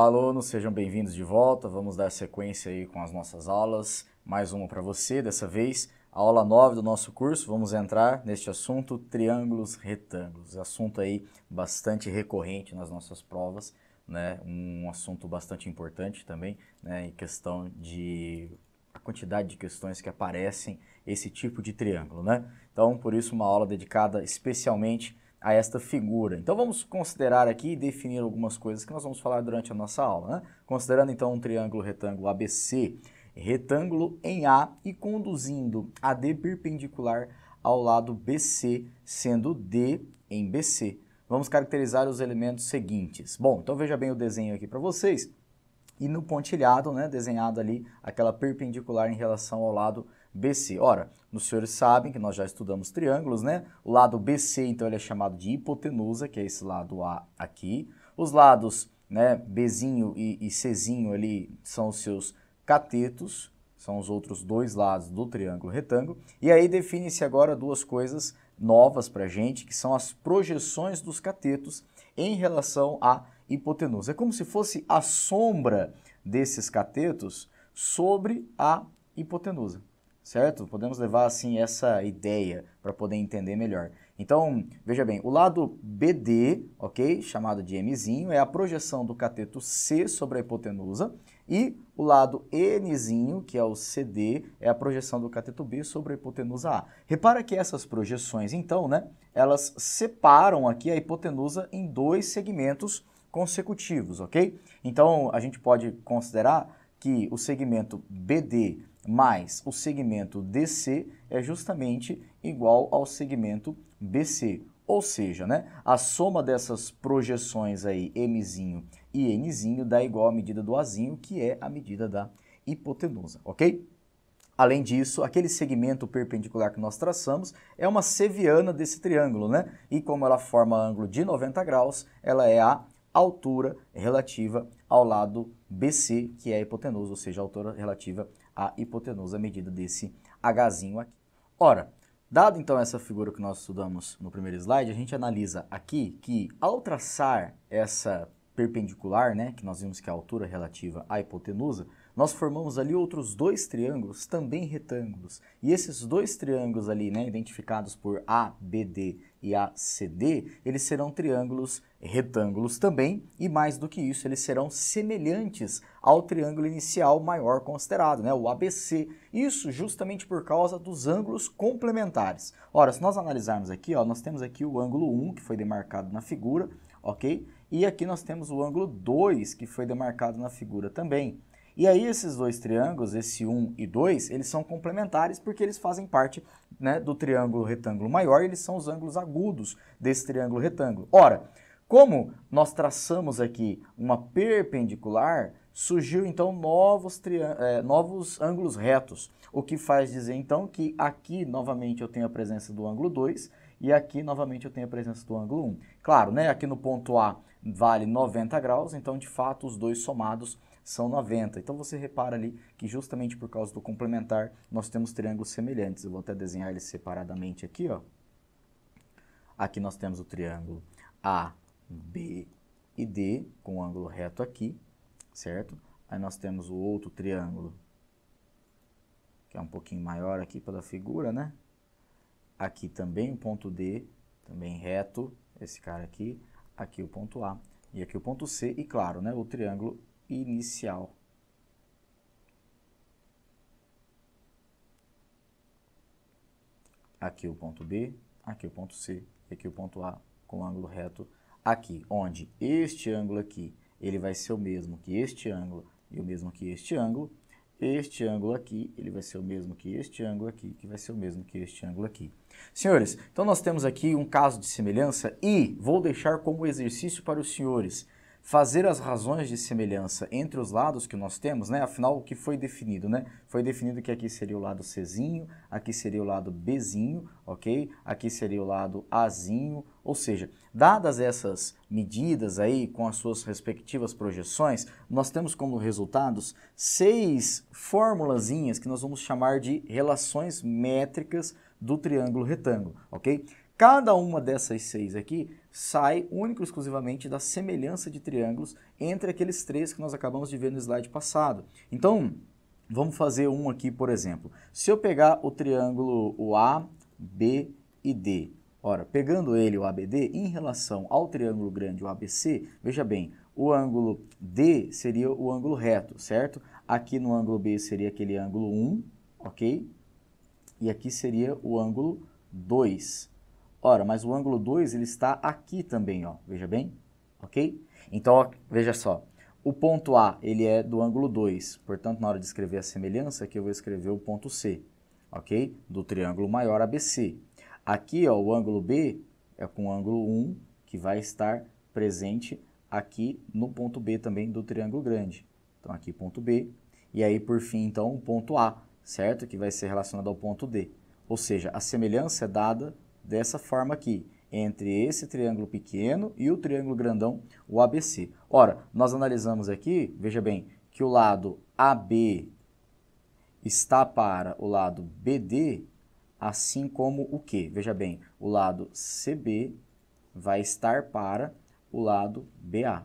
Olá, alunos, sejam bem-vindos de volta. Vamos dar sequência aí com as nossas aulas. Mais uma para você, dessa vez, a aula 9 do nosso curso. Vamos entrar neste assunto triângulos retângulos. Assunto aí bastante recorrente nas nossas provas, né? Um assunto bastante importante também, né, em questão de a quantidade de questões que aparecem esse tipo de triângulo, né? Então, por isso uma aula dedicada especialmente a esta figura. Então vamos considerar aqui e definir algumas coisas que nós vamos falar durante a nossa aula. Né? Considerando então um triângulo retângulo ABC, retângulo em A e conduzindo a D perpendicular ao lado BC, sendo D em BC. Vamos caracterizar os elementos seguintes. Bom, então veja bem o desenho aqui para vocês. E no pontilhado, né, desenhado ali aquela perpendicular em relação ao lado BC. Ora, os senhores sabem que nós já estudamos triângulos, né? O lado BC, então, ele é chamado de hipotenusa, que é esse lado A aqui. Os lados né, Bzinho e, e Czinho ali são os seus catetos, são os outros dois lados do triângulo retângulo. E aí define-se agora duas coisas novas para a gente, que são as projeções dos catetos em relação à hipotenusa. É como se fosse a sombra desses catetos sobre a hipotenusa certo? Podemos levar assim essa ideia para poder entender melhor. Então, veja bem, o lado BD, ok? Chamado de Mzinho, é a projeção do cateto C sobre a hipotenusa. E o lado Nzinho, que é o CD, é a projeção do cateto B sobre a hipotenusa A. Repara que essas projeções, então, né? Elas separam aqui a hipotenusa em dois segmentos consecutivos, ok? Então, a gente pode considerar que o segmento BD mais o segmento DC é justamente igual ao segmento BC. Ou seja, né, a soma dessas projeções aí, Mzinho e Nzinho, dá igual à medida do Azinho, que é a medida da hipotenusa, ok? Além disso, aquele segmento perpendicular que nós traçamos é uma seviana desse triângulo, né? E como ela forma ângulo de 90 graus, ela é a altura relativa ao lado BC, que é a hipotenusa, ou seja, a altura relativa à hipotenusa, à medida desse Hzinho aqui. Ora, dado então essa figura que nós estudamos no primeiro slide, a gente analisa aqui que ao traçar essa perpendicular, né, que nós vimos que é a altura relativa à hipotenusa, nós formamos ali outros dois triângulos, também retângulos. E esses dois triângulos ali, né, identificados por ABD e ACD, eles serão triângulos retângulos também, e mais do que isso, eles serão semelhantes ao triângulo inicial maior considerado, né, o ABC. Isso justamente por causa dos ângulos complementares. Ora, se nós analisarmos aqui, ó, nós temos aqui o ângulo 1, que foi demarcado na figura, ok? E aqui nós temos o ângulo 2, que foi demarcado na figura também. E aí esses dois triângulos, esse 1 e 2, eles são complementares porque eles fazem parte né, do triângulo retângulo maior, eles são os ângulos agudos desse triângulo retângulo. Ora, como nós traçamos aqui uma perpendicular, surgiu então novos, é, novos ângulos retos, o que faz dizer então que aqui novamente eu tenho a presença do ângulo 2 e aqui novamente eu tenho a presença do ângulo 1. Claro, né, aqui no ponto A vale 90 graus, então de fato os dois somados são 90. Então você repara ali que justamente por causa do complementar nós temos triângulos semelhantes. Eu vou até desenhar eles separadamente aqui, ó. Aqui nós temos o triângulo A, B e D com o ângulo reto aqui, certo? Aí nós temos o outro triângulo que é um pouquinho maior aqui pela figura, né? Aqui também o ponto D, também reto, esse cara aqui, aqui o ponto A e aqui o ponto C e claro, né, o triângulo inicial. Aqui o ponto B, aqui o ponto C e aqui o ponto A com ângulo reto aqui, onde este ângulo aqui ele vai ser o mesmo que este ângulo e o mesmo que este ângulo. Este ângulo aqui, ele vai ser o mesmo que este ângulo aqui, que vai ser o mesmo que este ângulo aqui. Senhores, então nós temos aqui um caso de semelhança e vou deixar como exercício para os senhores fazer as razões de semelhança entre os lados que nós temos, né? Afinal, o que foi definido, né? Foi definido que aqui seria o lado Czinho, aqui seria o lado Bzinho, ok? Aqui seria o lado Azinho, ou seja, dadas essas medidas aí com as suas respectivas projeções, nós temos como resultados seis formulazinhas que nós vamos chamar de relações métricas do triângulo retângulo, ok? Cada uma dessas seis aqui sai única e exclusivamente da semelhança de triângulos entre aqueles três que nós acabamos de ver no slide passado. Então, vamos fazer um aqui, por exemplo. Se eu pegar o triângulo o A, B e D, ora, pegando ele, o ABD, em relação ao triângulo grande, o ABC, veja bem, o ângulo D seria o ângulo reto, certo? Aqui no ângulo B seria aquele ângulo 1, ok? E aqui seria o ângulo 2, Ora, mas o ângulo 2 ele está aqui também, ó. veja bem, ok? Então, ó, veja só, o ponto A ele é do ângulo 2, portanto, na hora de escrever a semelhança, aqui eu vou escrever o ponto C, ok? Do triângulo maior ABC. Aqui, ó, o ângulo B é com o ângulo 1, que vai estar presente aqui no ponto B também do triângulo grande. Então, aqui ponto B, e aí, por fim, então, o ponto A, certo? Que vai ser relacionado ao ponto D. Ou seja, a semelhança é dada dessa forma aqui, entre esse triângulo pequeno e o triângulo grandão, o ABC. Ora, nós analisamos aqui, veja bem, que o lado AB está para o lado BD, assim como o que? Veja bem, o lado CB vai estar para o lado BA.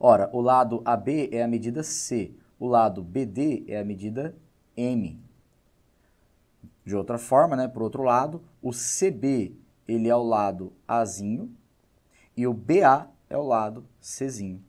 Ora, o lado AB é a medida C, o lado BD é a medida M. De outra forma, né, por outro lado, o CB ele é o lado Azinho e o BA é o lado Czinho.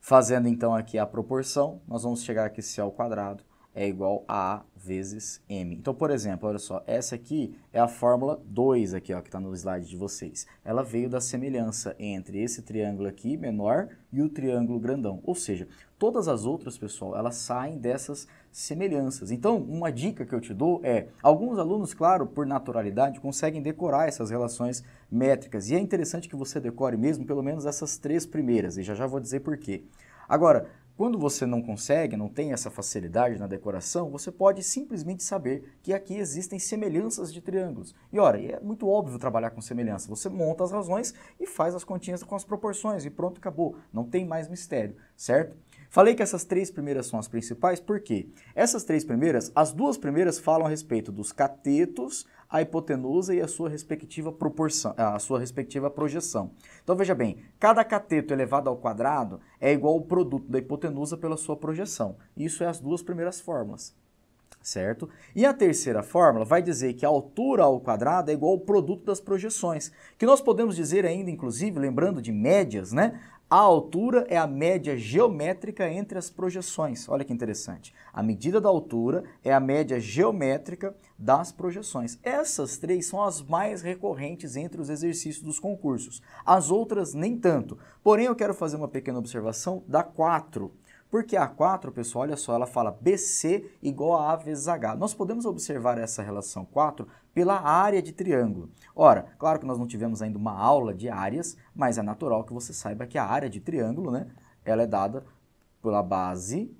Fazendo então aqui a proporção, nós vamos chegar aqui C ao quadrado é igual a A vezes M. Então, por exemplo, olha só, essa aqui é a fórmula 2 aqui, ó, que está no slide de vocês. Ela veio da semelhança entre esse triângulo aqui, menor, e o triângulo grandão. Ou seja, todas as outras, pessoal, elas saem dessas semelhanças. Então, uma dica que eu te dou é, alguns alunos, claro, por naturalidade, conseguem decorar essas relações métricas. E é interessante que você decore mesmo pelo menos essas três primeiras, e já já vou dizer por quê. Agora, quando você não consegue, não tem essa facilidade na decoração, você pode simplesmente saber que aqui existem semelhanças de triângulos. E ora, é muito óbvio trabalhar com semelhança. Você monta as razões e faz as continhas com as proporções e pronto, acabou. Não tem mais mistério, certo? Falei que essas três primeiras são as principais, porque essas três primeiras, as duas primeiras falam a respeito dos catetos, a hipotenusa e a sua respectiva proporção, a sua respectiva projeção. Então veja bem, cada cateto elevado ao quadrado é igual ao produto da hipotenusa pela sua projeção. Isso é as duas primeiras fórmulas. Certo? E a terceira fórmula vai dizer que a altura ao quadrado é igual ao produto das projeções, que nós podemos dizer ainda, inclusive, lembrando de médias, né? A altura é a média geométrica entre as projeções. Olha que interessante. A medida da altura é a média geométrica das projeções. Essas três são as mais recorrentes entre os exercícios dos concursos. As outras nem tanto. Porém, eu quero fazer uma pequena observação da 4. Porque a 4, pessoal, olha só, ela fala BC igual a A vezes H. Nós podemos observar essa relação 4 pela área de triângulo. Ora, claro que nós não tivemos ainda uma aula de áreas, mas é natural que você saiba que a área de triângulo, né, ela é dada pela base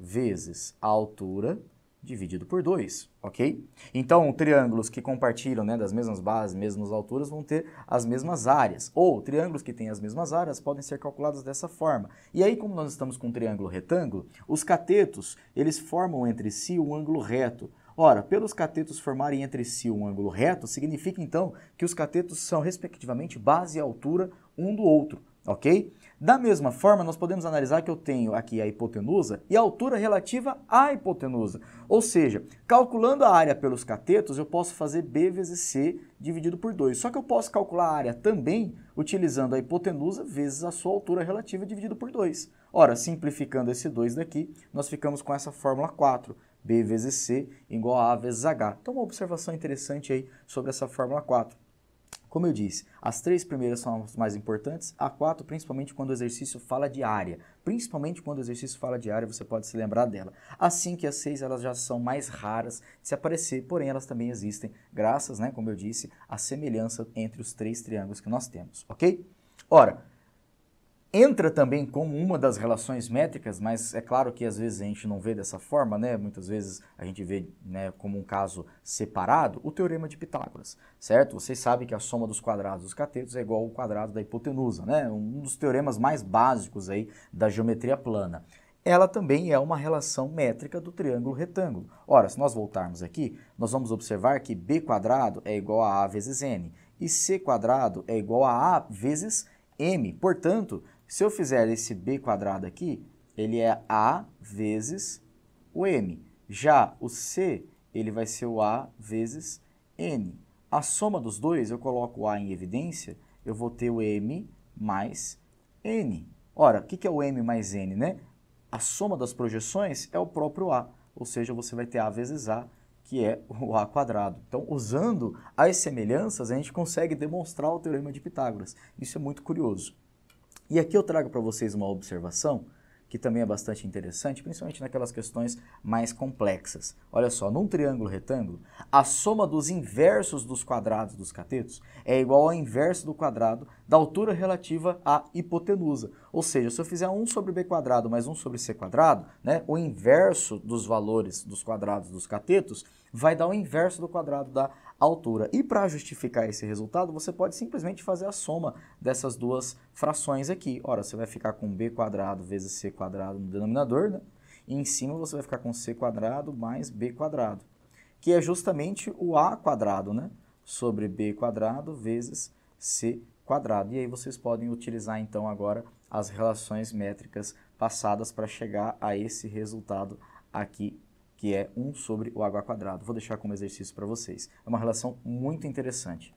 vezes a altura dividido por 2, ok? Então, triângulos que compartilham né, das mesmas bases, mesmas alturas, vão ter as mesmas áreas. Ou triângulos que têm as mesmas áreas podem ser calculados dessa forma. E aí, como nós estamos com um triângulo retângulo, os catetos, eles formam entre si um ângulo reto. Ora, pelos catetos formarem entre si um ângulo reto, significa então que os catetos são respectivamente base e altura um do outro, ok? Da mesma forma, nós podemos analisar que eu tenho aqui a hipotenusa e a altura relativa à hipotenusa. Ou seja, calculando a área pelos catetos, eu posso fazer B vezes C dividido por 2. Só que eu posso calcular a área também utilizando a hipotenusa vezes a sua altura relativa dividido por 2. Ora, simplificando esse 2 daqui, nós ficamos com essa fórmula 4. B vezes C igual a A vezes H. Então, uma observação interessante aí sobre essa fórmula 4. Como eu disse, as três primeiras são as mais importantes, a quatro, principalmente quando o exercício fala de área. Principalmente quando o exercício fala de área, você pode se lembrar dela. Assim que as seis, elas já são mais raras de se aparecer, porém elas também existem, graças, né, como eu disse, à semelhança entre os três triângulos que nós temos, ok? Ora, entra também como uma das relações métricas, mas é claro que às vezes a gente não vê dessa forma, né? Muitas vezes a gente vê né, como um caso separado o teorema de Pitágoras, certo? Vocês sabem que a soma dos quadrados dos catetos é igual ao quadrado da hipotenusa, né? Um dos teoremas mais básicos aí da geometria plana. Ela também é uma relação métrica do triângulo retângulo. Ora, se nós voltarmos aqui, nós vamos observar que b quadrado é igual a a vezes n e c quadrado é igual a a vezes m. Portanto, se eu fizer esse b quadrado aqui, ele é a vezes o m. Já o c, ele vai ser o a vezes n. A soma dos dois, eu coloco o a em evidência, eu vou ter o m mais n. Ora, o que é o m mais n, né? A soma das projeções é o próprio a, ou seja, você vai ter a vezes a, que é o a quadrado. Então, usando as semelhanças, a gente consegue demonstrar o teorema de Pitágoras. Isso é muito curioso. E aqui eu trago para vocês uma observação que também é bastante interessante, principalmente naquelas questões mais complexas. Olha só, num triângulo retângulo, a soma dos inversos dos quadrados dos catetos é igual ao inverso do quadrado da altura relativa à hipotenusa. Ou seja, se eu fizer 1 sobre b quadrado mais 1 sobre c quadrado, né, o inverso dos valores dos quadrados dos catetos vai dar o inverso do quadrado da altura. E para justificar esse resultado, você pode simplesmente fazer a soma dessas duas frações aqui. Ora, você vai ficar com b quadrado vezes c quadrado no denominador, né? E em cima você vai ficar com c quadrado mais b quadrado, que é justamente o a quadrado, né? Sobre b quadrado vezes c quadrado. E aí vocês podem utilizar então agora as relações métricas passadas para chegar a esse resultado aqui que é 1 sobre o água quadrado. Vou deixar como exercício para vocês. É uma relação muito interessante.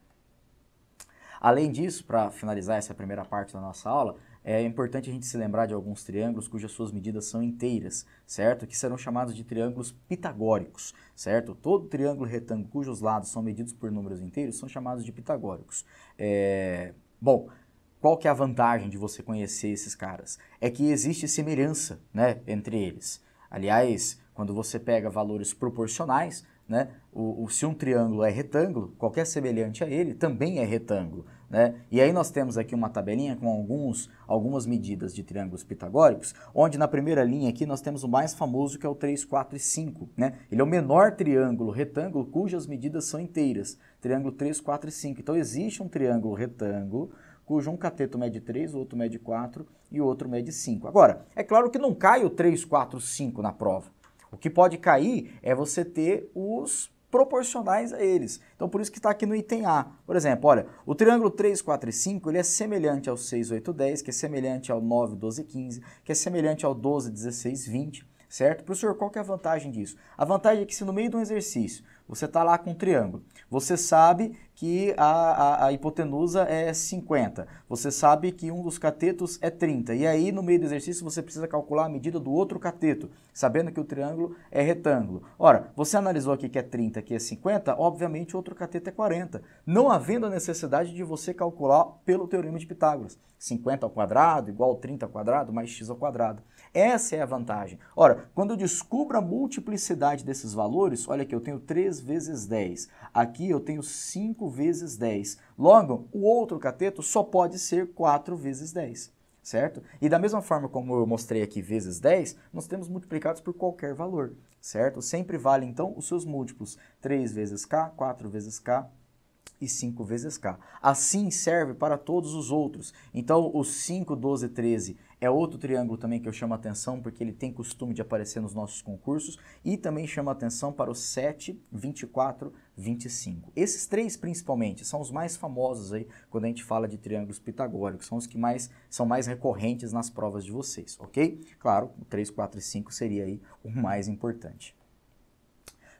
Além disso, para finalizar essa primeira parte da nossa aula, é importante a gente se lembrar de alguns triângulos cujas suas medidas são inteiras, certo? Que serão chamados de triângulos pitagóricos, certo? Todo triângulo retângulo cujos lados são medidos por números inteiros são chamados de pitagóricos. É... Bom, qual que é a vantagem de você conhecer esses caras? É que existe semelhança né, entre eles. Aliás, quando você pega valores proporcionais, né, o, o, se um triângulo é retângulo, qualquer semelhante a ele também é retângulo. Né? E aí nós temos aqui uma tabelinha com alguns, algumas medidas de triângulos pitagóricos, onde na primeira linha aqui nós temos o mais famoso que é o 3, 4 e 5. Né? Ele é o menor triângulo retângulo cujas medidas são inteiras, triângulo 3, 4 e 5. Então existe um triângulo retângulo cujo um cateto mede 3, o outro mede 4 e o outro mede 5. Agora, é claro que não cai o 3, 4, 5 na prova. O que pode cair é você ter os proporcionais a eles. Então, por isso que está aqui no item A. Por exemplo, olha, o triângulo 3, 4 e 5, ele é semelhante ao 6, 8, 10, que é semelhante ao 9, 12, 15, que é semelhante ao 12, 16, 20, certo? Professor, qual que é a vantagem disso? A vantagem é que se no meio de um exercício, você está lá com um triângulo, você sabe que a, a, a, hipotenusa é 50. Você sabe que um dos catetos é 30. E aí, no meio do exercício, você precisa calcular a medida do outro cateto, sabendo que o triângulo é retângulo. Ora, você analisou aqui que é 30, que é 50, obviamente o outro cateto é 40, não havendo a necessidade de você calcular pelo teorema de Pitágoras. 50 ao quadrado igual 30 ao quadrado mais x ao quadrado. Essa é a vantagem. Ora, quando eu descubro a multiplicidade desses valores, olha aqui, eu tenho 3 vezes 10. Aqui eu tenho 5 vezes 10. Logo, o outro cateto só pode ser 4 vezes 10, certo? E da mesma forma como eu mostrei aqui vezes 10, nós temos multiplicados por qualquer valor, certo? Sempre vale, então, os seus múltiplos 3 vezes k, 4 vezes k, e 5 vezes k. Assim serve para todos os outros. Então, os 5, 12, 13 é outro triângulo também que eu chamo a atenção, porque ele tem costume de aparecer nos nossos concursos, e também chama a atenção para o 7, 24, 25. Esses três, principalmente, são os mais famosos aí quando a gente fala de triângulos pitagóricos, são os que mais são mais recorrentes nas provas de vocês, ok? Claro, o 3, 4 e 5 seria aí o mais importante.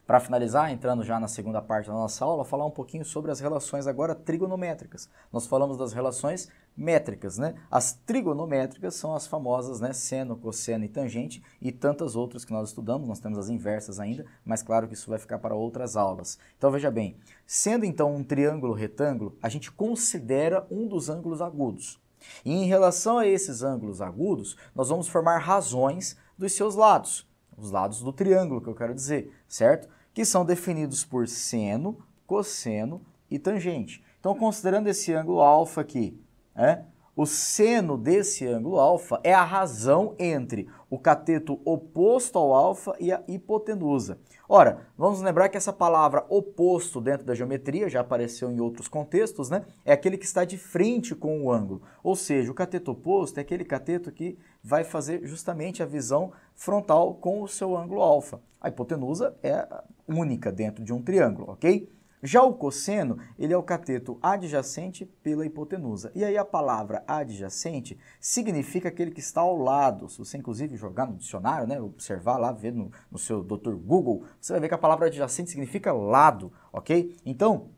Para finalizar, entrando já na segunda parte da nossa aula, falar um pouquinho sobre as relações agora trigonométricas. Nós falamos das relações métricas, né? As trigonométricas são as famosas, né? Seno, cosseno e tangente e tantas outras que nós estudamos, nós temos as inversas ainda, mas claro que isso vai ficar para outras aulas. Então veja bem, sendo então um triângulo retângulo, a gente considera um dos ângulos agudos. E em relação a esses ângulos agudos, nós vamos formar razões dos seus lados, os lados do triângulo que eu quero dizer, certo? Que são definidos por seno, cosseno e tangente. Então, considerando esse ângulo alfa aqui, né? O seno desse ângulo alfa é a razão entre o cateto oposto ao alfa e a hipotenusa. Ora, vamos lembrar que essa palavra oposto dentro da geometria já apareceu em outros contextos, né? É aquele que está de frente com o ângulo. Ou seja, o cateto oposto é aquele cateto que vai fazer justamente a visão frontal com o seu ângulo alfa. A hipotenusa é única dentro de um triângulo, ok? Já o cosseno, ele é o cateto adjacente pela hipotenusa. E aí a palavra adjacente significa aquele que está ao lado. Se você, inclusive, jogar no dicionário, né, observar lá, ver no, no seu doutor Google, você vai ver que a palavra adjacente significa lado, ok? Então,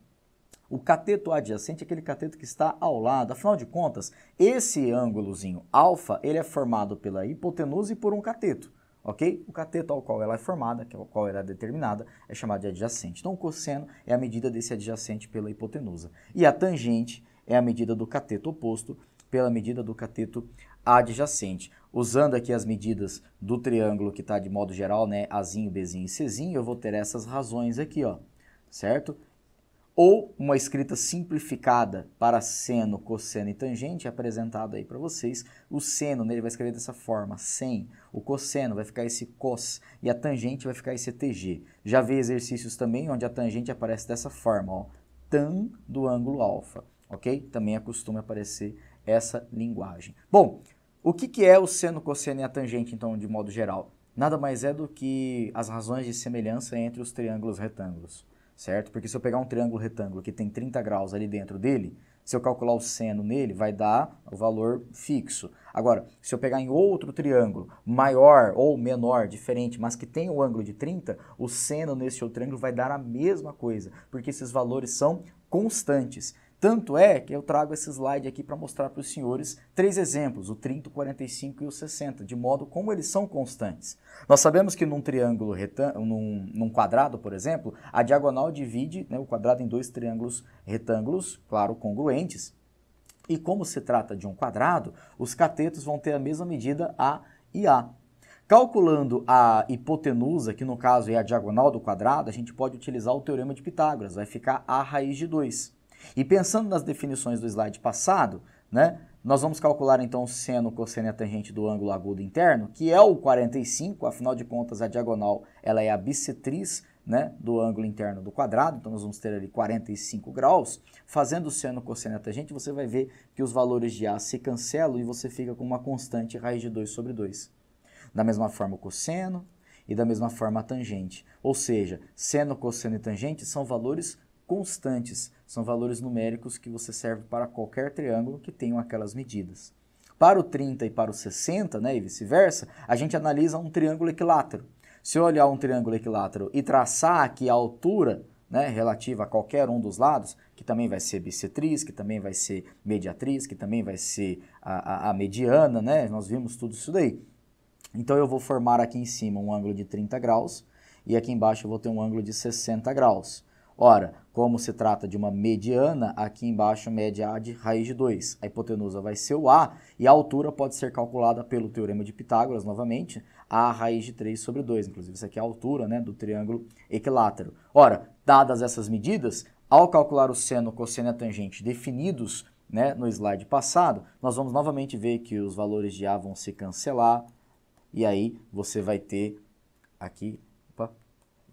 o cateto adjacente é aquele cateto que está ao lado. Afinal de contas, esse ângulozinho alfa, ele é formado pela hipotenusa e por um cateto ok? O cateto ao qual ela é formada, que é o qual ela é determinada, é chamado de adjacente. Então, o cosseno é a medida desse adjacente pela hipotenusa. E a tangente é a medida do cateto oposto pela medida do cateto adjacente. Usando aqui as medidas do triângulo que está de modo geral, né, Azinho, Bzinho e Czinho, eu vou ter essas razões aqui, ó, certo? ou uma escrita simplificada para seno, cosseno e tangente, é apresentado aí para vocês. O seno, nele né, vai escrever dessa forma, sem. O cosseno vai ficar esse cos e a tangente vai ficar esse tg. Já vi exercícios também onde a tangente aparece dessa forma, ó, tan do ângulo alfa, ok? Também acostuma é aparecer essa linguagem. Bom, o que, que é o seno, cosseno e a tangente, então, de modo geral? Nada mais é do que as razões de semelhança entre os triângulos retângulos certo? Porque se eu pegar um triângulo retângulo que tem 30 graus ali dentro dele, se eu calcular o seno nele, vai dar o valor fixo. Agora, se eu pegar em outro triângulo maior ou menor, diferente, mas que tem o um ângulo de 30, o seno nesse outro triângulo vai dar a mesma coisa, porque esses valores são constantes. Tanto é que eu trago esse slide aqui para mostrar para os senhores três exemplos, o 30, o 45 e o 60, de modo como eles são constantes. Nós sabemos que num triângulo, num, num quadrado, por exemplo, a diagonal divide né, o quadrado em dois triângulos retângulos, claro, congruentes. E como se trata de um quadrado, os catetos vão ter a mesma medida A e A. Calculando a hipotenusa, que no caso é a diagonal do quadrado, a gente pode utilizar o teorema de Pitágoras, vai ficar a raiz de 2. E pensando nas definições do slide passado, né, nós vamos calcular então o seno, cosseno e a tangente do ângulo agudo interno, que é o 45, afinal de contas a diagonal ela é a bissetriz né, do ângulo interno do quadrado, então nós vamos ter ali 45 graus. Fazendo o seno, cosseno e a tangente, você vai ver que os valores de A se cancelam e você fica com uma constante raiz de 2 sobre 2. Da mesma forma o cosseno e da mesma forma a tangente. Ou seja, seno, cosseno e tangente são valores constantes, são valores numéricos que você serve para qualquer triângulo que tenha aquelas medidas. Para o 30 e para o 60, né, e vice-versa, a gente analisa um triângulo equilátero. Se eu olhar um triângulo equilátero e traçar aqui a altura né, relativa a qualquer um dos lados, que também vai ser bissetriz, que também vai ser mediatriz, que também vai ser a, a, a mediana, né? Nós vimos tudo isso daí. Então eu vou formar aqui em cima um ângulo de 30 graus e aqui embaixo eu vou ter um ângulo de 60 graus. Ora, como se trata de uma mediana, aqui embaixo média A de raiz de 2. A hipotenusa vai ser o A e a altura pode ser calculada pelo teorema de Pitágoras, novamente, A raiz de 3 sobre 2. Inclusive, isso aqui é a altura né, do triângulo equilátero. Ora, dadas essas medidas, ao calcular o seno, cosseno e a tangente definidos né, no slide passado, nós vamos novamente ver que os valores de A vão se cancelar e aí você vai ter aqui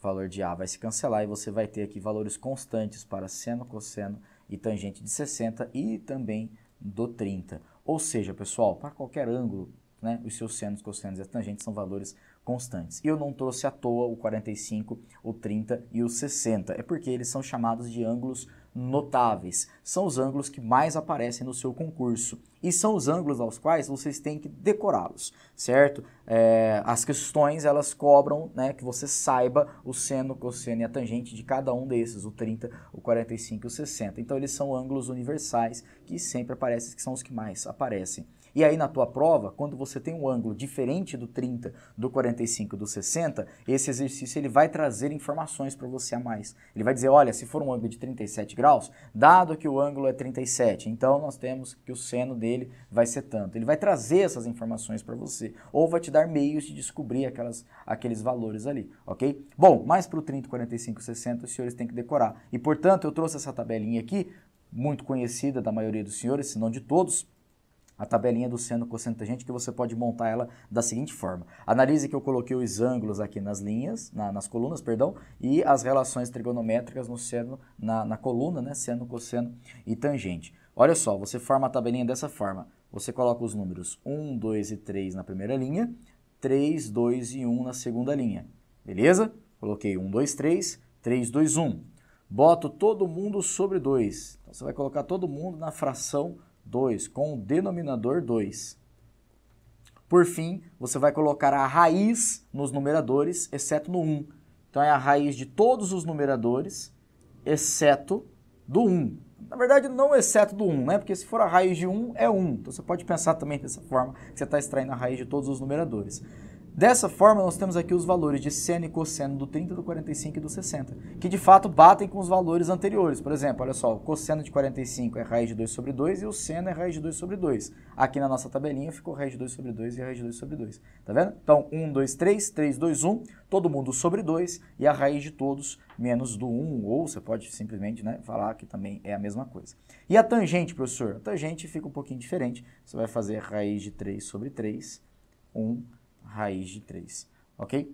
valor de A vai se cancelar e você vai ter aqui valores constantes para seno, cosseno e tangente de 60 e também do 30. Ou seja, pessoal, para qualquer ângulo, né, os seus senos, cossenos e tangentes são valores constantes. E eu não trouxe à toa o 45, o 30 e o 60, é porque eles são chamados de ângulos constantes notáveis. São os ângulos que mais aparecem no seu concurso e são os ângulos aos quais vocês têm que decorá-los, certo? É, as questões elas cobram né, que você saiba o seno, cosseno e a tangente de cada um desses, o 30, o 45 e o 60. Então eles são ângulos universais que sempre aparecem, que são os que mais aparecem. E aí na tua prova, quando você tem um ângulo diferente do 30, do 45, do 60, esse exercício ele vai trazer informações para você a mais. Ele vai dizer, olha, se for um ângulo de 37 graus, dado que o ângulo é 37, então nós temos que o seno dele vai ser tanto. Ele vai trazer essas informações para você ou vai te dar meios de descobrir aquelas, aqueles valores ali, OK? Bom, mais para o 30, 45, 60, os senhores têm que decorar. E portanto, eu trouxe essa tabelinha aqui muito conhecida da maioria dos senhores, se não de todos, a tabelinha do seno cosseno e tangente, que você pode montar ela da seguinte forma. Analise que eu coloquei os ângulos aqui nas linhas, na, nas colunas, perdão, e as relações trigonométricas no seno, na, na coluna, né, seno, cosseno e tangente. Olha só, você forma a tabelinha dessa forma. Você coloca os números 1, 2 e 3 na primeira linha, 3, 2 e 1 na segunda linha. Beleza? Coloquei 1, 2, 3, 3, 2, 1. Boto todo mundo sobre 2. Então, você vai colocar todo mundo na fração 2. 2 com o denominador 2. Por fim, você vai colocar a raiz nos numeradores, exceto no 1. Então é a raiz de todos os numeradores, exceto do 1. Na verdade, não exceto do 1, né? Porque se for a raiz de 1, é 1. Então você pode pensar também dessa forma, que você está extraindo a raiz de todos os numeradores. Dessa forma, nós temos aqui os valores de seno e cosseno do 30, do 45 e do 60, que de fato batem com os valores anteriores. Por exemplo, olha só, o cosseno de 45 é raiz de 2 sobre 2 e o seno é raiz de 2 sobre 2. Aqui na nossa tabelinha ficou raiz de 2 sobre 2 e raiz de 2 sobre 2. Tá vendo? Então, 1, 2, 3, 3, 2, 1, todo mundo sobre 2 e a raiz de todos menos do 1, ou você pode simplesmente né, falar que também é a mesma coisa. E a tangente, professor? A tangente fica um pouquinho diferente. Você vai fazer raiz de 3 sobre 3, 1, raiz de 3, ok?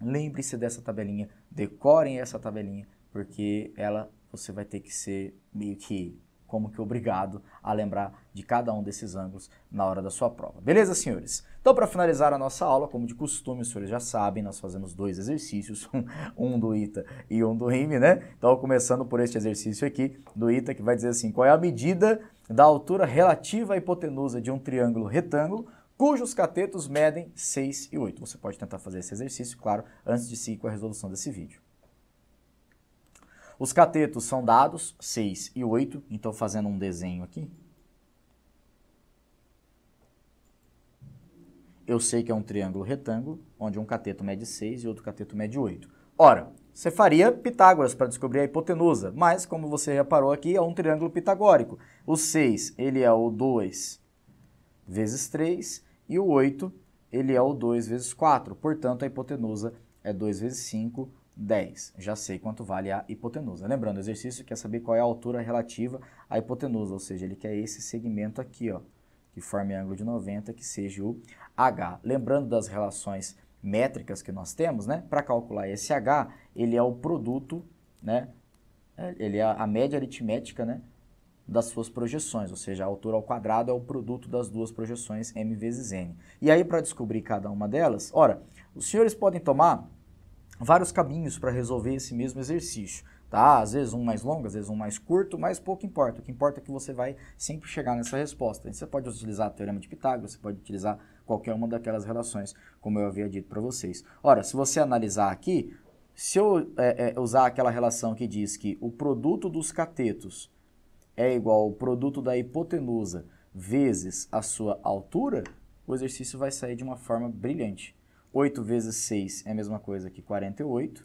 Lembre-se dessa tabelinha, decorem essa tabelinha, porque ela você vai ter que ser meio que como que obrigado a lembrar de cada um desses ângulos na hora da sua prova. Beleza, senhores? Então, para finalizar a nossa aula, como de costume, os senhores já sabem, nós fazemos dois exercícios, um do ITA e um do RIME, né? Então, começando por este exercício aqui do ITA, que vai dizer assim, qual é a medida da altura relativa à hipotenusa de um triângulo retângulo cujos catetos medem 6 e 8. Você pode tentar fazer esse exercício, claro, antes de seguir com a resolução desse vídeo. Os catetos são dados 6 e 8, então fazendo um desenho aqui. Eu sei que é um triângulo retângulo, onde um cateto mede 6 e outro cateto mede 8. Ora, você faria Pitágoras para descobrir a hipotenusa, mas como você reparou aqui, é um triângulo pitagórico. O 6, ele é o 2 vezes 3, e o 8, ele é o 2 vezes 4, portanto a hipotenusa é 2 vezes 5, 10. Já sei quanto vale a hipotenusa. Lembrando, o exercício quer saber qual é a altura relativa à hipotenusa, ou seja, ele quer esse segmento aqui, ó, que forme ângulo de 90, que seja o H. Lembrando das relações métricas que nós temos, né? Para calcular esse H, ele é o produto, né? É, ele é a média aritmética, né? das suas projeções, ou seja, a altura ao quadrado é o produto das duas projeções m vezes n. E aí, para descobrir cada uma delas, ora, os senhores podem tomar vários caminhos para resolver esse mesmo exercício. Tá? Às vezes um mais longo, às vezes um mais curto, mas pouco importa. O que importa é que você vai sempre chegar nessa resposta. Você pode utilizar o Teorema de Pitágoras, você pode utilizar qualquer uma daquelas relações, como eu havia dito para vocês. Ora, se você analisar aqui, se eu é, é, usar aquela relação que diz que o produto dos catetos é igual ao produto da hipotenusa vezes a sua altura, o exercício vai sair de uma forma brilhante. 8 vezes 6 é a mesma coisa que 48.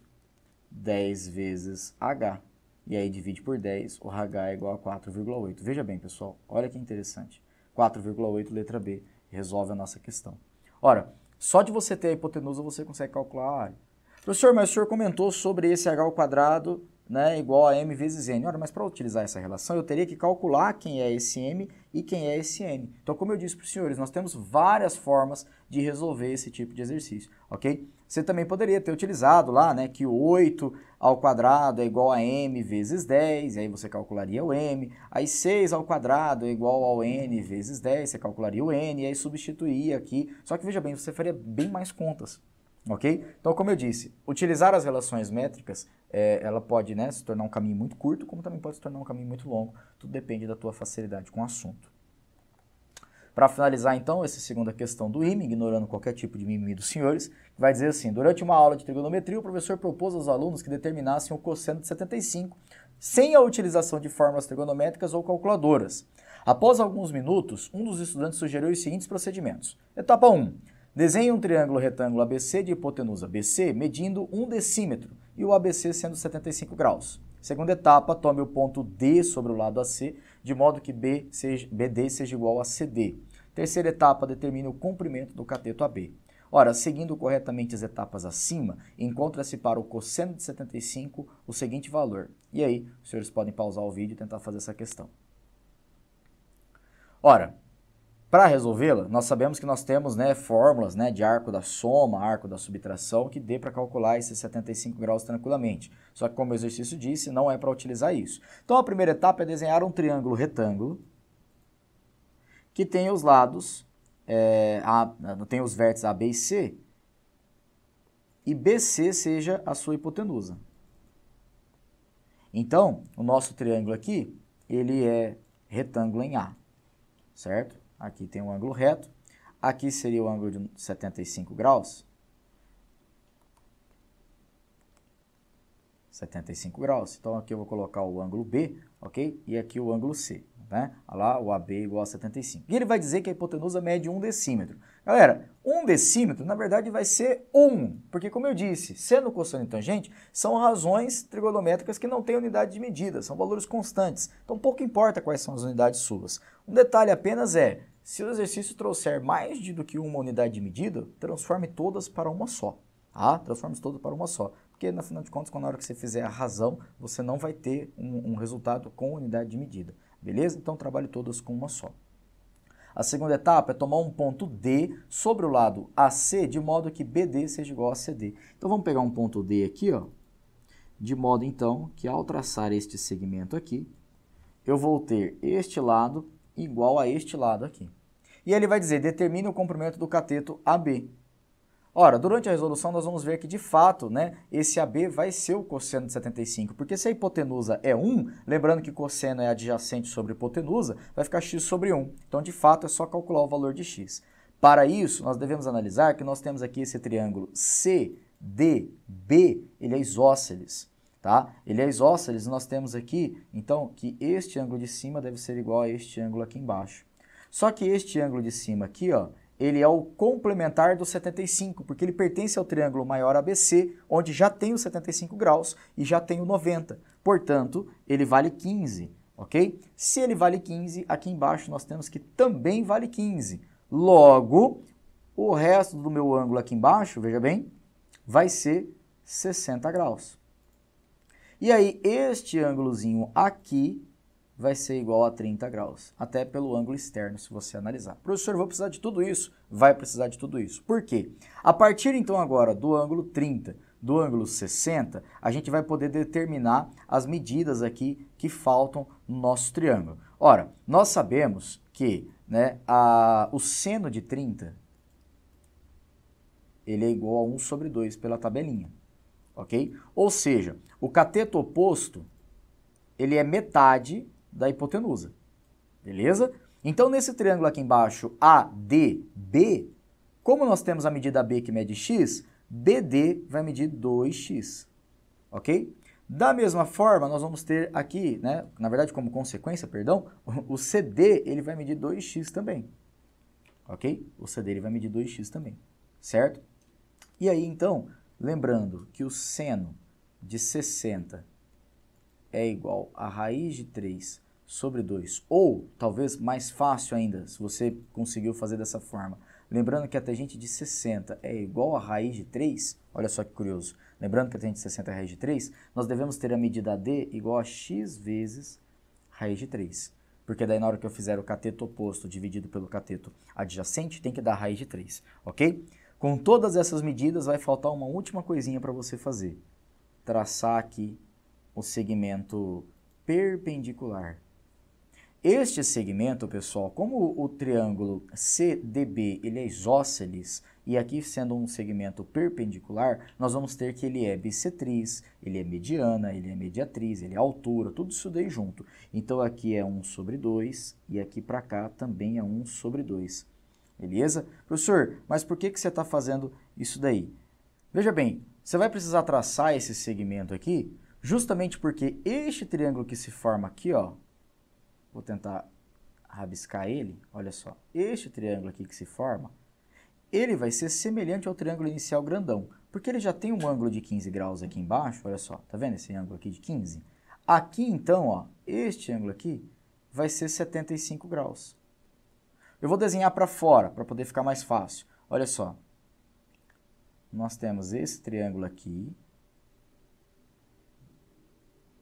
10 vezes H. E aí divide por 10, o H é igual a 4,8. Veja bem, pessoal, olha que interessante. 4,8, letra B, resolve a nossa questão. Ora, só de você ter a hipotenusa você consegue calcular a área. Professor, mas o senhor comentou sobre esse H ao quadrado né, igual a m vezes n. Ora, mas para utilizar essa relação, eu teria que calcular quem é esse m e quem é esse n. Então, como eu disse para os senhores, nós temos várias formas de resolver esse tipo de exercício, ok? Você também poderia ter utilizado lá, né, que o 8 ao quadrado é igual a m vezes 10, e aí você calcularia o m. Aí 6 ao quadrado é igual ao n vezes 10, você calcularia o n, e aí substituiria aqui. Só que veja bem, você faria bem mais contas, Ok? Então, como eu disse, utilizar as relações métricas, é, ela pode né, se tornar um caminho muito curto, como também pode se tornar um caminho muito longo. Tudo depende da tua facilidade com o assunto. Para finalizar, então, essa segunda questão do IME, ignorando qualquer tipo de mimimi dos senhores, vai dizer assim: durante uma aula de trigonometria, o professor propôs aos alunos que determinassem o cosseno de 75, sem a utilização de fórmulas trigonométricas ou calculadoras. Após alguns minutos, um dos estudantes sugeriu os seguintes procedimentos: Etapa 1. Desenhe um triângulo retângulo ABC de hipotenusa BC medindo um decímetro e o ABC sendo 75 graus. Segunda etapa, tome o ponto D sobre o lado AC, de modo que B seja, BD seja igual a CD. Terceira etapa, determine o comprimento do cateto AB. Ora, seguindo corretamente as etapas acima, encontra-se para o cosseno de 75 o seguinte valor. E aí, os senhores podem pausar o vídeo e tentar fazer essa questão. Ora, para resolvê-la, nós sabemos que nós temos né, fórmulas né, de arco da soma, arco da subtração, que dê para calcular esses 75 graus tranquilamente. Só que, como o exercício disse, não é para utilizar isso. Então, a primeira etapa é desenhar um triângulo retângulo que tem os lados, é, a, eh, tem os vértices A, B e C, e BC seja a sua hipotenusa. Então, o nosso triângulo aqui, ele é retângulo em A, certo? Aqui tem um ângulo reto. Aqui seria o ângulo de 75 graus. 75 graus. Então aqui eu vou colocar o ângulo B, ok? E aqui o ângulo C, né? Olha lá, o AB igual a 75. E ele vai dizer que a hipotenusa mede um decímetro. Galera, um decímetro, na verdade, vai ser 1, um, porque como eu disse, seno, cosseno e tangente são razões trigonométricas que não têm unidade de medida, são valores constantes. Então pouco importa quais são as unidades suas. Um detalhe apenas é, se o exercício trouxer mais de, do que uma unidade de medida, transforme todas para uma só. Tá? Transforme todas para uma só. Porque, no final de contas, quando na hora que você fizer a razão, você não vai ter um, um resultado com unidade de medida. Beleza? Então, trabalhe todas com uma só. A segunda etapa é tomar um ponto D sobre o lado AC, de modo que BD seja igual a CD. Então vamos pegar um ponto D aqui, ó, de modo então que ao traçar este segmento aqui, eu vou ter este lado igual a este lado aqui. E ele vai dizer, determine o comprimento do cateto AB. Ora, durante a resolução nós vamos ver que de fato, né, esse AB vai ser o cosseno de 75, porque se a hipotenusa é 1, lembrando que cosseno é adjacente sobre hipotenusa, vai ficar x sobre 1. Então, de fato, é só calcular o valor de x. Para isso, nós devemos analisar que nós temos aqui esse triângulo CDB, ele é isósceles tá? Ele é isósceles, nós temos aqui, então, que este ângulo de cima deve ser igual a este ângulo aqui embaixo. Só que este ângulo de cima aqui, ó, ele é o complementar do 75, porque ele pertence ao triângulo maior ABC, onde já tem os 75 graus e já tem o 90. Portanto, ele vale 15, ok? Se ele vale 15, aqui embaixo nós temos que também vale 15. Logo, o resto do meu ângulo aqui embaixo, veja bem, vai ser 60 graus. E aí, este ângulozinho aqui vai ser igual a 30 graus, até pelo ângulo externo, se você analisar. Professor, vou precisar de tudo isso? Vai precisar de tudo isso. Por quê? A partir, então, agora do ângulo 30, do ângulo 60, a gente vai poder determinar as medidas aqui que faltam no nosso triângulo. Ora, nós sabemos que né, a, o seno de 30 ele é igual a 1 sobre 2 pela tabelinha ok? Ou seja, o cateto oposto, ele é metade da hipotenusa, beleza? Então, nesse triângulo aqui embaixo, ADB, como nós temos a medida B que mede x, BD vai medir 2x, ok? Da mesma forma, nós vamos ter aqui, né, na verdade, como consequência, perdão, o CD ele vai medir 2x também, ok? O CD ele vai medir 2x também, certo? E aí, então, Lembrando que o seno de 60 é igual a raiz de 3 sobre 2, ou talvez mais fácil ainda, se você conseguiu fazer dessa forma. Lembrando que a tangente de 60 é igual a raiz de 3, olha só que curioso. Lembrando que a tangente de 60 é raiz de 3, nós devemos ter a medida D igual a x vezes raiz de 3. Porque daí na hora que eu fizer o cateto oposto dividido pelo cateto adjacente, tem que dar raiz de 3, ok? Com todas essas medidas, vai faltar uma última coisinha para você fazer: traçar aqui o segmento perpendicular. Este segmento, pessoal, como o triângulo CDB ele é isósceles, e aqui sendo um segmento perpendicular, nós vamos ter que ele é bissetriz, ele é mediana, ele é mediatriz, ele é altura, tudo isso daí junto. Então aqui é 1 sobre 2 e aqui para cá também é 1 sobre 2. Beleza? Professor, mas por que, que você está fazendo isso daí? Veja bem, você vai precisar traçar esse segmento aqui justamente porque este triângulo que se forma aqui, ó, vou tentar rabiscar ele, olha só, este triângulo aqui que se forma, ele vai ser semelhante ao triângulo inicial grandão, porque ele já tem um ângulo de 15 graus aqui embaixo, olha só, tá vendo esse ângulo aqui de 15? Aqui então, ó, este ângulo aqui vai ser 75 graus. Eu vou desenhar para fora, para poder ficar mais fácil. Olha só. Nós temos esse triângulo aqui,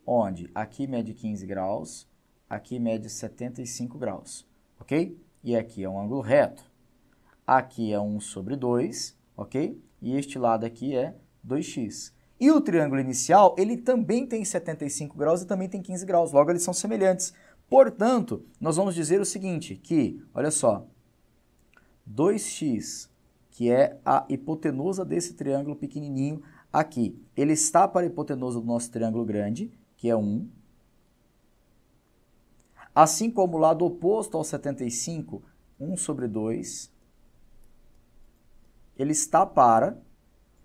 onde aqui mede 15 graus, aqui mede 75 graus, ok? E aqui é um ângulo reto. Aqui é 1 sobre 2, ok? E este lado aqui é 2x. E o triângulo inicial, ele também tem 75 graus e também tem 15 graus, logo eles são semelhantes. Portanto, nós vamos dizer o seguinte, que, olha só, 2x, que é a hipotenusa desse triângulo pequenininho aqui, ele está para a hipotenusa do nosso triângulo grande, que é 1. Assim como o lado oposto ao 75, 1 sobre 2, ele está para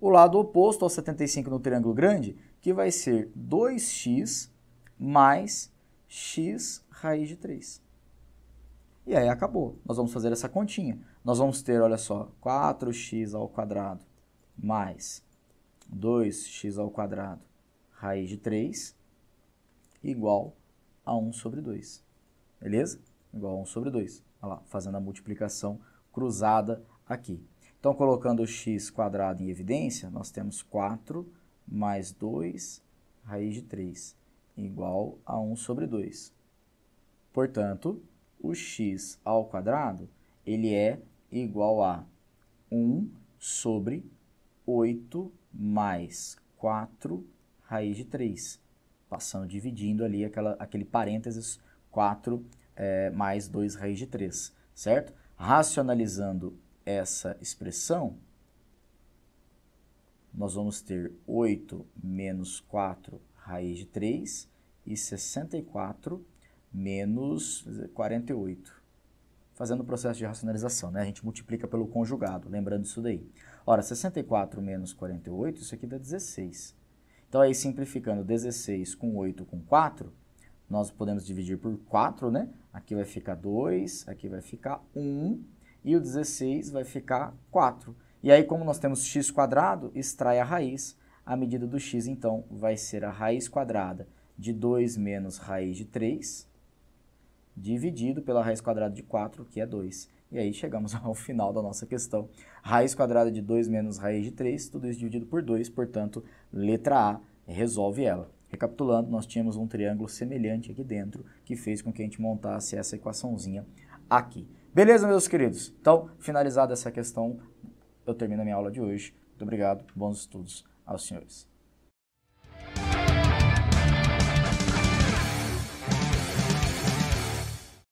o lado oposto ao 75 no triângulo grande, que vai ser 2x mais x raiz de 3. E aí acabou. Nós vamos fazer essa continha. Nós vamos ter, olha só, 4x ao quadrado mais 2x ao quadrado raiz de 3 igual a 1 sobre 2. Beleza? Igual a 1 sobre 2. Olha lá, fazendo a multiplicação cruzada aqui. Então, colocando o x quadrado em evidência, nós temos 4 mais 2 raiz de 3 igual a 1 sobre 2. Portanto, o x ao quadrado ele é igual a 1 sobre 8 mais 4 raiz de 3, passando, dividindo ali aquela, aquele parênteses 4 é, mais 2 raiz de 3, certo? Racionalizando essa expressão, nós vamos ter 8 menos 4 raiz raiz de 3 e 64 menos 48. Fazendo o processo de racionalização, né? A gente multiplica pelo conjugado, lembrando isso daí. Ora, 64 menos 48, isso aqui dá 16. Então, aí simplificando 16 com 8 com 4, nós podemos dividir por 4, né? Aqui vai ficar 2, aqui vai ficar 1 e o 16 vai ficar 4. E aí, como nós temos x², extrai a raiz. A medida do x, então, vai ser a raiz quadrada de 2 menos raiz de 3, dividido pela raiz quadrada de 4, que é 2. E aí chegamos ao final da nossa questão. Raiz quadrada de 2 menos raiz de 3, tudo isso dividido por 2, portanto, letra A resolve ela. Recapitulando, nós tínhamos um triângulo semelhante aqui dentro que fez com que a gente montasse essa equaçãozinha aqui. Beleza, meus queridos? Então, finalizada essa questão, eu termino a minha aula de hoje. Muito obrigado, bons estudos aos senhores.